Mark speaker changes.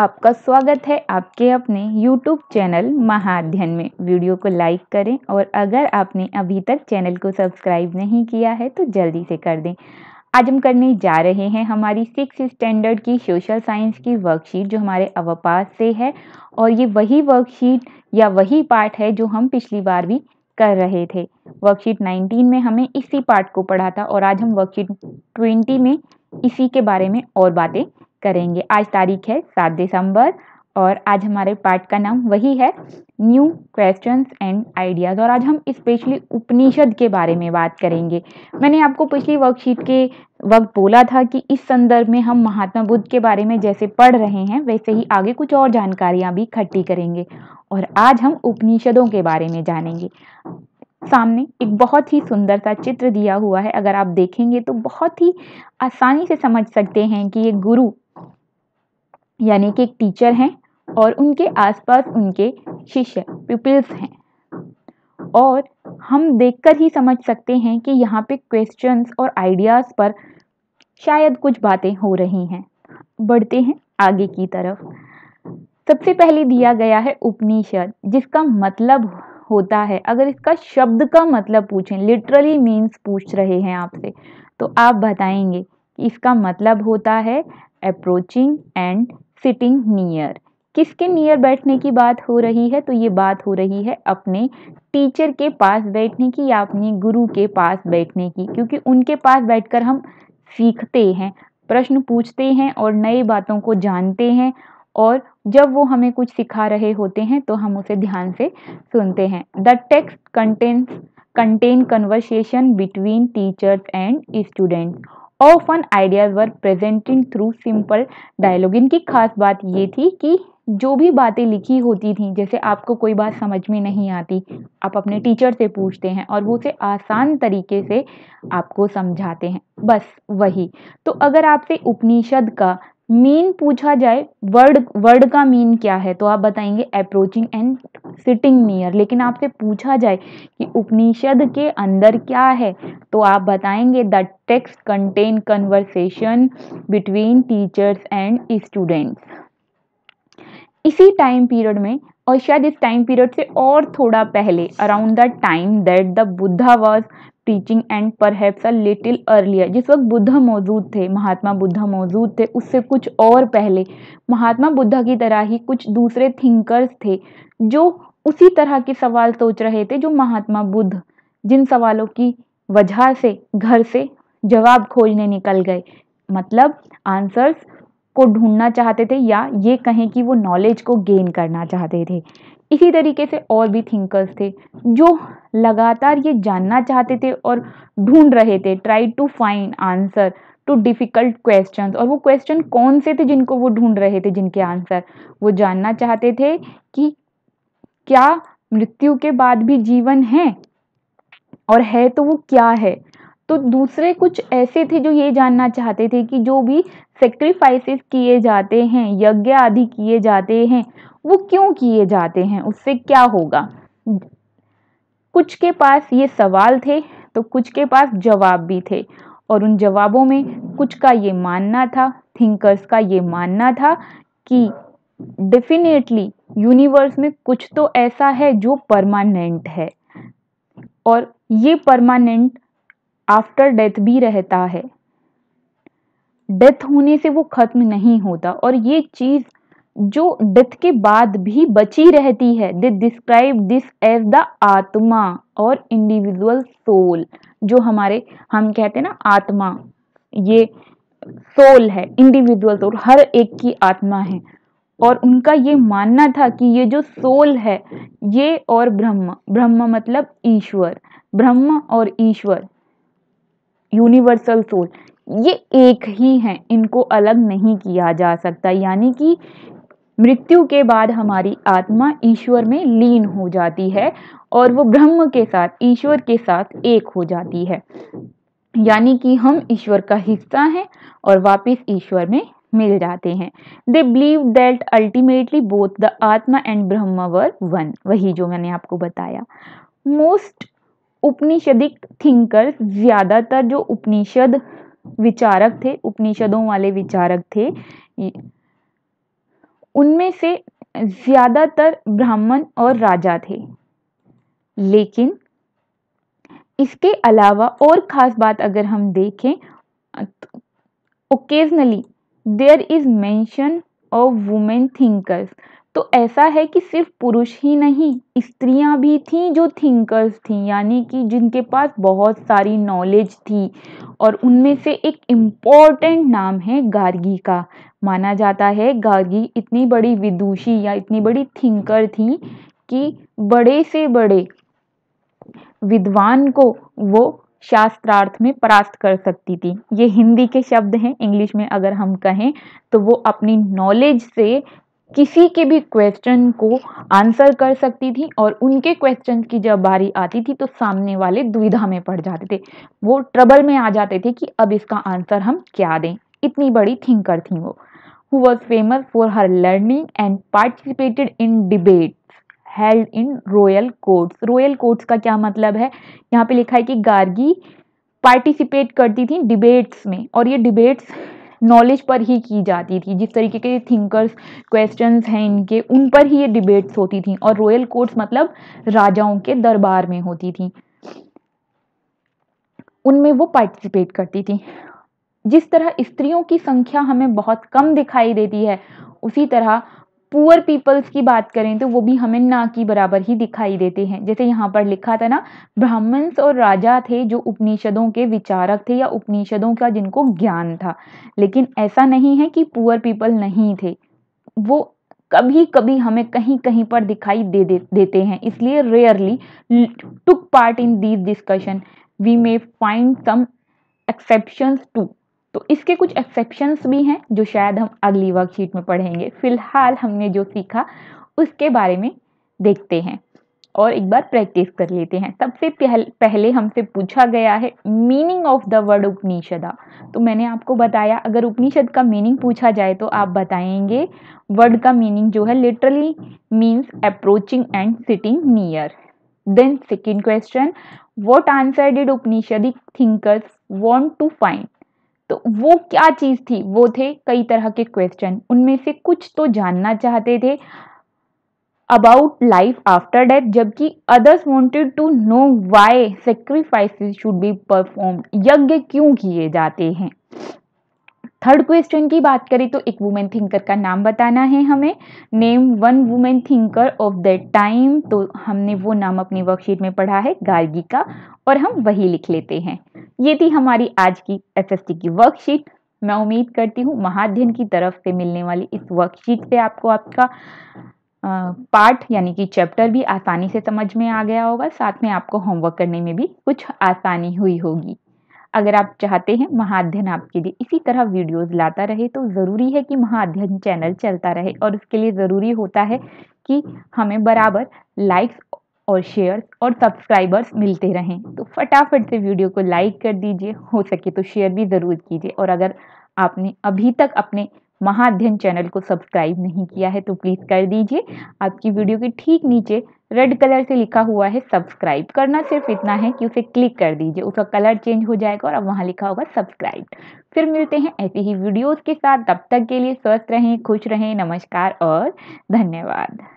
Speaker 1: आपका स्वागत है आपके अपने YouTube चैनल महाध्यन में वीडियो को लाइक करें और अगर आपने अभी तक चैनल को सब्सक्राइब नहीं किया है तो जल्दी से कर दें आज हम करने जा रहे हैं हमारी सिक्स स्टैंडर्ड की सोशल साइंस की वर्कशीट जो हमारे अवपास से है और ये वही वर्कशीट या वही पार्ट है जो हम पिछली बार भी कर रहे थे वर्कशीट 19 में हमें इसी पार्ट को पढ़ा था और आज हम वर्कशीट 20 में इसी के बारे में और बातें करेंगे आज तारीख है सात दिसंबर और आज हमारे पाठ का नाम वही है न्यू क्वेश्चंस एंड आइडियाज़ और आज हम स्पेशली उपनिषद के बारे में बात करेंगे मैंने आपको पिछली वर्कशीट के वक्त बोला था कि इस संदर्भ में हम महात्मा बुद्ध के बारे में जैसे पढ़ रहे हैं वैसे ही आगे कुछ और जानकारियाँ भी इकट्ठी करेंगे और आज हम उपनिषदों के बारे में जानेंगे सामने एक बहुत ही सुंदर सा चित्र दिया हुआ है अगर आप देखेंगे तो बहुत ही आसानी से समझ सकते हैं कि ये गुरु यानी कि एक टीचर हैं और उनके आसपास उनके शिष्य पीपल्स हैं और हम देखकर ही समझ सकते हैं कि यहाँ पे क्वेश्चंस और आइडियाज़ पर शायद कुछ बातें हो रही हैं बढ़ते हैं आगे की तरफ सबसे पहले दिया गया है उपनिषद जिसका मतलब होता है अगर इसका शब्द का मतलब पूछें लिटरली मीन्स पूछ रहे हैं आपसे तो आप बताएंगे कि इसका मतलब होता है अप्रोचिंग एंड सिटिंग नियर किसके नियर बैठने की बात हो रही है तो ये बात हो रही है अपने टीचर के पास बैठने की या अपने गुरु के पास बैठने की क्योंकि उनके पास बैठकर हम सीखते हैं प्रश्न पूछते हैं और नई बातों को जानते हैं और जब वो हमें कुछ सिखा रहे होते हैं तो हम उसे ध्यान से सुनते हैं the text content content conversation between teachers and students often ideas were presenting through simple dialogue इनकी खास बात ये थी कि जो भी बातें लिखी होती थी जैसे आपको कोई बात समझ में नहीं आती आप अपने टीचर से पूछते हैं और वो उसे आसान तरीके से आपको समझाते हैं बस वही तो अगर आपसे उपनिषद का मीन पूछा जाए वर्ड वर्ड का मीन क्या है तो आप बताएंगे अप्रोचिंग एंड सिटिंग नियर लेकिन आपसे पूछा जाए कि उपनिषद के अंदर क्या है तो आप बताएंगे the text content conversation between teachers and students इसी टाइम पीरियड में और शायद इस टाइम पीरियड से और थोड़ा पहले around the time that the Buddha was teaching and perhaps a little earlier जिस वक्त बुद्ध मौजूद थे महात्मा बुद्ध मौजूद थे उससे कुछ और पहले महात्मा बुद्ध की तरह ही कुछ दूसरे थिंकर्स थे जो उसी तरह के सवाल सोच रहे थे जो महात्मा बुद्ध जिन सवालों की वजह से घर से जवाब खोजने निकल गए मतलब आंसर्स को ढूंढना चाहते थे या ये कहें कि वो नॉलेज को गेन करना चाहते थे इसी तरीके से और भी थिंकर्स थे जो लगातार ये जानना चाहते थे और ढूंढ रहे थे try to find answer to difficult questions और वो क्वेश्चन कौन से थे जिनको वो ढूंढ रहे थे जिनके आंसर वो जानना चाहते थे कि क्या मृत्यु के बाद भी जीवन है और है तो वो क्या है तो दूसरे कुछ ऐसे थे जो ये जानना चाहते थे कि जो भी सेक्रीफाइसेस किए जाते हैं यज्ञ आदि किए जाते हैं वो क्यों किए जाते हैं उससे क्या होगा कुछ के पास ये सवाल थे तो कुछ के पास जवाब भी थे और उन जवाबों में कुछ का ये मानना था थिंकर्स का ये मानना था कि डेफिनेटली यूनिवर्स में कुछ तो ऐसा है जो परमानेंट है और ये परमानेंट आफ्टर डेथ भी रहता है डेथ होने से वो ख़त्म नहीं होता और ये चीज़ जो डेथ के बाद भी बची रहती है they describe this as the atma और इंडिविजुअल सोल जो हमारे हम कहते हैं ना आत्मा ये सोल है इंडिविजुअल सोल हर एक की आत्मा है और उनका ये मानना था कि ये जो सोल है ये और ब्रह्म ब्रह्म मतलब ईश्वर ब्रह्म और ईश्वर यूनिवर्सल सोल ये एक ही हैं इनको अलग नहीं किया जा सकता यानी कि मृत्यु के बाद हमारी आत्मा ईश्वर में लीन हो जाती है और वो ब्रह्म के साथ ईश्वर के साथ एक हो जाती है यानी कि हम ईश्वर का हिस्सा हैं और वापस ईश्वर में मिल जाते हैं they believe that ultimately both the atma and Brahman were one वही जो मैंने आपको बताया मोस्ट उपनिषदिक थिंकर ज़्यादातर जो उपनिषद विचारक थे उपनिषदों वाले विचारक थे उनमें से ज़्यादातर ब्राह्मण और राजा थे लेकिन इसके अलावा और ख़ास बात अगर हम देखें occasionally there is mention of women thinkers तो ऐसा है कि सिर्फ पुरुष ही नहीं स्त्रियां भी थीं जो थिंकर्स थीं यानी कि जिनके पास बहुत सारी नॉलेज थी और उनमें से एक इम्पॉर्टेंट नाम है गार्गी का माना जाता है गार्गी इतनी बड़ी विदुषी या इतनी बड़ी थिंकर थी कि बड़े से बड़े विद्वान को वो शास्त्रार्थ में परास्त कर सकती थी ये हिंदी के शब्द हैं इंग्लिश में अगर हम कहें तो वो अपनी नॉलेज से किसी के भी क्वेश्चन को आंसर कर सकती थी और उनके क्वेश्चन की जब बारी आती थी तो सामने वाले दुविधा में पड़ जाते थे वो ट्रबल में आ जाते थे कि अब इसका आंसर हम क्या दें इतनी बड़ी थिंकर थी वो who was famous for her learning and participated in debates held in royal courts. Royal courts का क्या मतलब है यहाँ पे लिखा है कि गार्गी पार्टिसिपेट करती थी डिबेट्स में और ये डिबेट्स नॉलेज पर ही की जाती थी जिस तरीके के थिंकर्स क्वेश्चंस हैं इनके उन पर ही ये डिबेट्स होती थी और रॉयल कोर्ट्स मतलब राजाओं के दरबार में होती थी उनमें वो पार्टिसिपेट करती थी जिस तरह स्त्रियों की संख्या हमें बहुत कम दिखाई देती है उसी तरह पुअर पीपल्स की बात करें तो वो भी हमें ना की बराबर ही दिखाई देते हैं जैसे यहाँ पर लिखा था ना ब्राह्मण्स और राजा थे जो उपनिषदों के विचारक थे या उपनिषदों का जिनको ज्ञान था लेकिन ऐसा नहीं है कि पुअर पीपल नहीं थे वो कभी कभी हमें कहीं कहीं पर दिखाई दे, दे देते हैं इसलिए rarely took part in these discussion we may find some exception to तो इसके कुछ एक्सेप्शन्स भी हैं जो शायद हम अगली वर्कशीट में पढ़ेंगे फिलहाल हमने जो सीखा उसके बारे में देखते हैं और एक बार प्रैक्टिस कर लेते हैं सबसे पहले हमसे पूछा गया है meaning of the word Upanishad तो मैंने आपको बताया अगर उपनिषद का मीनिंग पूछा जाए तो आप बताएंगे वर्ड का मीनिंग जो है literally means approaching and sitting near then second question what answer did Upanishadic thinkers want to find तो वो क्या चीज़ थी वो थे कई तरह के क्वेश्चन उनमें से कुछ तो जानना चाहते थे अबाउट लाइफ आफ्टर डेथ जबकि others wanted to know why sacrifice should be perform यज्ञ क्यों किए जाते हैं थर्ड क्वेश्चन की बात करें तो एक वुमेन थिंकर का नाम बताना है हमें name one women thinker of the time तो हमने वो नाम अपनी वर्कशीट में पढ़ा है गार्गी का और हम वही लिख लेते हैं ये थी हमारी आज की एफ की वर्कशीट मैं उम्मीद करती हूँ महाध्यन की तरफ से मिलने वाली इस वर्कशीट से आपको आपका पार्ट यानी कि चैप्टर भी आसानी से समझ में आ गया होगा साथ में आपको होमवर्क करने में भी कुछ आसानी हुई होगी अगर आप चाहते हैं महाध्यन आपके लिए इसी तरह वीडियोस लाता रहे तो ज़रूरी है कि महाध्यन चैनल चलता रहे और उसके लिए ज़रूरी होता है कि हमें बराबर लाइक्स और शेयर और सब्सक्राइबर्स मिलते रहें तो फटाफट से वीडियो को लाइक कर दीजिए हो सके तो शेयर भी ज़रूर कीजिए और अगर आपने अभी तक अपने महाध्यन चैनल को सब्सक्राइब नहीं किया है तो प्लीज़ कर दीजिए आपकी वीडियो के ठीक नीचे रेड कलर से लिखा हुआ है सब्सक्राइब करना सिर्फ इतना है कि उसे क्लिक कर दीजिए उसका कलर चेंज हो जाएगा और अब वहाँ लिखा होगा सब्सक्राइब फिर मिलते हैं ऐसे ही वीडियोस के साथ तब तक के लिए स्वस्थ रहें खुश रहें नमस्कार और धन्यवाद